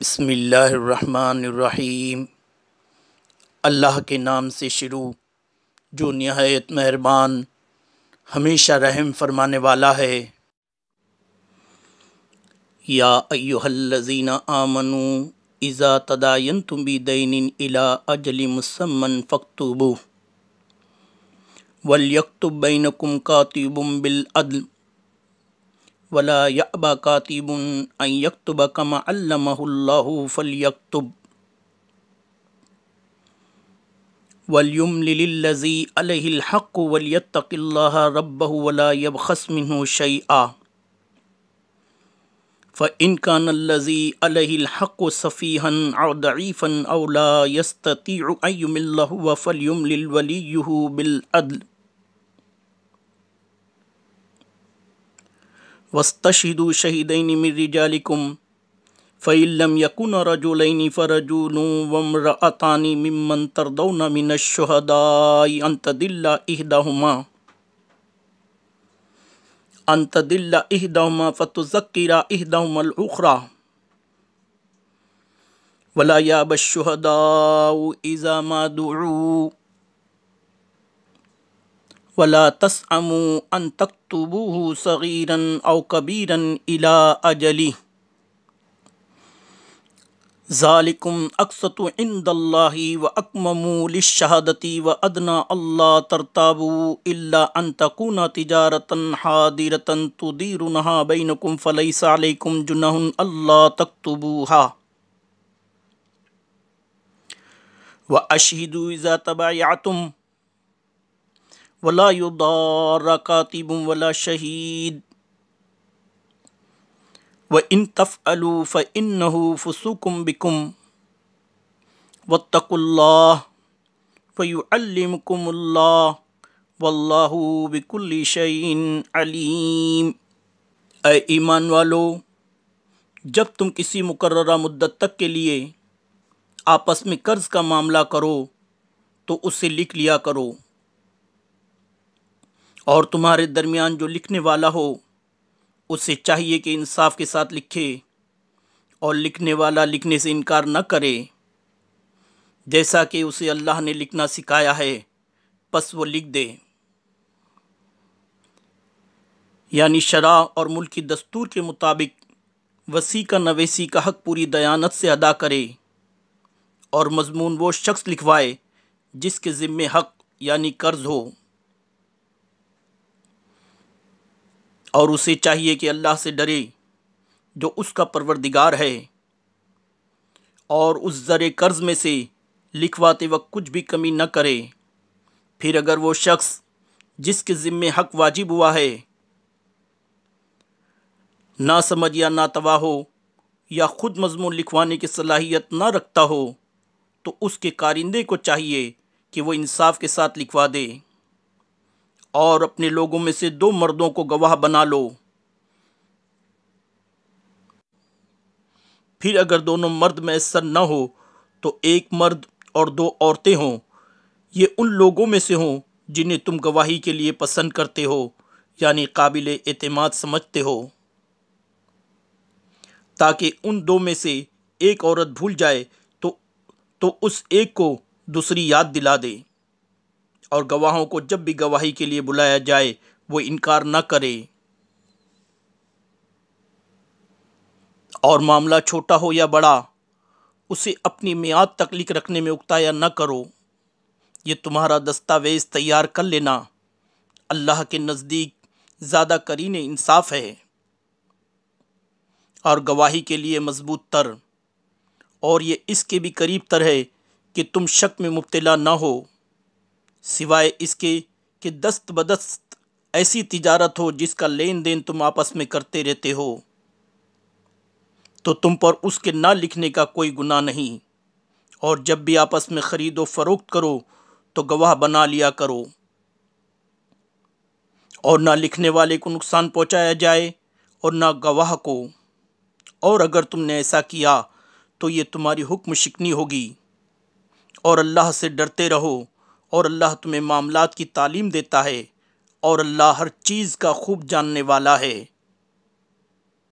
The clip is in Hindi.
बसमीम अल्लाह के नाम से शुरू जो नहायत मेहरबान हमेशा रहम फरमाने वाला है या अयोहल्लजीना आमनु इज़ा तदायन तुम भी दैन इला अजली मुसमन फ़क्तूबू वलयकतुबैनकुम बिल बिलअदल ولا يأبى كاتب أن يكتب كما علمه الله فليكتب وليملل الذي عليه الحق وليتق الله ربه ولا يبخس منه شيئا فإن كان الذي عليه الحق سفيها أو ضعيفا أو لا يستطيع أن يمله فليملل وليه بالعدل واستشهدوا شهدين من رجالكم فإن لم يكن رجلين فرجل وامرأتان ممن ترضون من الشهداء أن تدل إحداهما أن تدل إحداهما فتذكر إحداهما الأخرى ولا ياب الشهداء إذا ما دعوا ولا تسأموا أن تكتبوه صغيرا أو كبيرا إلى أجله ذلكم اقسط عند الله وأكمم للشهادة وأدنى الله ترتابوا الا ان تكون تجارة حاضرة تديرونها بينكم فليس عليكم جنه الله تكتبوها وأشهدوا اذا تبايعتم वला युदार कातिब वला शहीद व इन तफ़लू फ़ इन नहू फ़सुकुम बिकुम वतकुल्ला फ़युअल्लिमकुमुल्ला वल्लाहु बिकुल्ली शयन अलीम ए ईमान वालो जब तुम किसी मुकर्रा मुद्दत तक के लिए आपस में कर्ज़ का मामला करो तो उसे लिख लिया करो और तुम्हारे दरमियान जो लिखने वाला हो उसे चाहिए कि इंसाफ के साथ लिखे और लिखने वाला लिखने से इनकार न करे जैसा कि उसे अल्लाह ने लिखना सिखाया है बस वो लिख दे यानी शरा और मुल्क की दस्तूर के मुताबिक वसी का नवेसी का हक पूरी दयानत से अदा करे और मजमून वो शख्स लिखवाए जिसके ज़िम्मे हक यानी कर्ज हो और उसे चाहिए कि अल्लाह से डरे जो उसका परवरदिगार है और उस ज़र कर्ज़ में से लिखवाते वक्त कुछ भी कमी न करे फिर अगर वो शख्स जिसके ज़िम्मे हक वाजिब हुआ है ना समझ या ना तवा हो या ख़ुद मजमून लिखवाने की सलाहियत ना रखता हो तो उसके कारिंदे को चाहिए कि वो इंसाफ के साथ लिखवा दे और अपने लोगों में से दो मर्दों को गवाह बना लो फिर अगर दोनों मर्द में सर न हो तो एक मर्द और दो औरतें हों ये उन लोगों में से हों जिन्हें तुम गवाही के लिए पसंद करते हो यानी काबिल एतमाद समझते हो ताकि उन दो में से एक औरत भूल जाए तो तो उस एक को दूसरी याद दिला दे और गवाहों को जब भी गवाही के लिए बुलाया जाए वो इनकार न करें और मामला छोटा हो या बड़ा उसे अपनी मियाद तकलीक रखने में उकताया न करो ये तुम्हारा दस्तावेज़ तैयार कर लेना अल्लाह के नज़दीक ज़्यादा करीन इंसाफ है और गवाही के लिए मजबूत तर और ये इसके भी करीब तर है कि तुम शक में मुबतला ना हो सिवाय इसके कि दस्त बदस्त ऐसी तिजारत हो जिसका लेन देन तुम आपस में करते रहते हो तो तुम पर उसके ना लिखने का कोई गुना नहीं और जब भी आपस में ख़रीदो फरोख्त करो तो गवाह बना लिया करो और ना लिखने वाले को नुकसान पहुंचाया जाए और ना गवाह को और अगर तुमने ऐसा किया तो ये तुम्हारी हुक्म शिकनी होगी और अल्लाह से डरते रहो और अल्लाह तुम्हें मामलात की तालीम देता है और अल्लाह हर चीज़ का खूब जानने वाला है